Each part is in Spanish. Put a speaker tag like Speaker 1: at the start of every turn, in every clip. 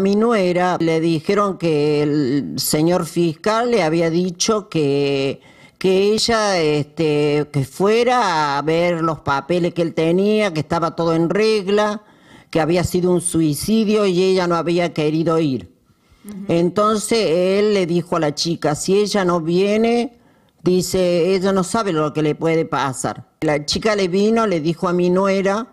Speaker 1: mi nuera le dijeron que el señor fiscal le había dicho que que ella este, que fuera a ver los papeles que él tenía, que estaba todo en regla, que había sido un suicidio y ella no había querido ir. Entonces él le dijo a la chica, si ella no viene, dice, ella no sabe lo que le puede pasar. La chica le vino, le dijo a mi nuera,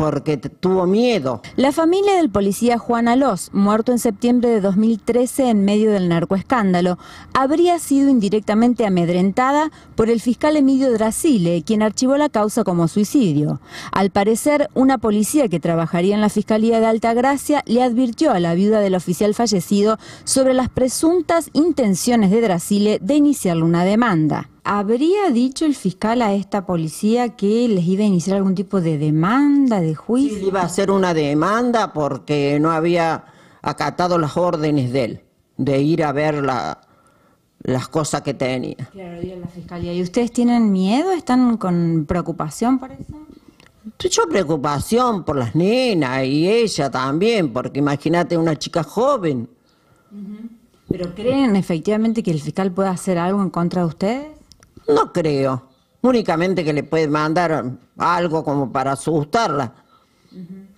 Speaker 1: porque tuvo miedo. La familia del policía Juan Alós,
Speaker 2: muerto en septiembre de 2013 en medio del narcoescándalo, habría sido indirectamente amedrentada por el fiscal Emilio Drasile, quien archivó la causa como suicidio. Al parecer, una policía que trabajaría en la Fiscalía de Altagracia le advirtió a la viuda del oficial fallecido sobre las presuntas intenciones de Drasile de iniciarle una demanda. ¿Habría dicho el fiscal a esta policía que les iba a iniciar
Speaker 1: algún tipo de demanda, de juicio? Sí, iba a hacer una demanda porque no había acatado las órdenes de él, de ir a ver la, las cosas que tenía. Claro,
Speaker 2: y la fiscalía. ¿Y ustedes tienen miedo? ¿Están con preocupación por eso?
Speaker 1: Yo preocupación por las nenas y ella también, porque imagínate una chica joven.
Speaker 2: ¿Pero creen efectivamente que el fiscal pueda hacer algo
Speaker 1: en contra de ustedes? No creo. Únicamente que le puede mandar algo como para asustarla.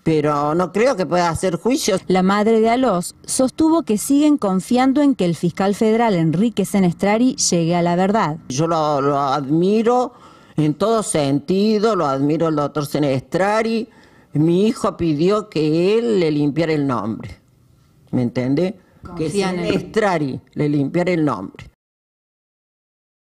Speaker 1: Pero no creo que pueda hacer juicios. La madre
Speaker 2: de Alós sostuvo que siguen confiando en que el fiscal federal Enrique Senestrari llegue a la verdad.
Speaker 1: Yo lo, admiro en todo sentido, lo admiro el doctor Senestrari. Mi hijo pidió que él le limpiara el nombre. ¿Me entiende? que Senestrari le limpiara el nombre.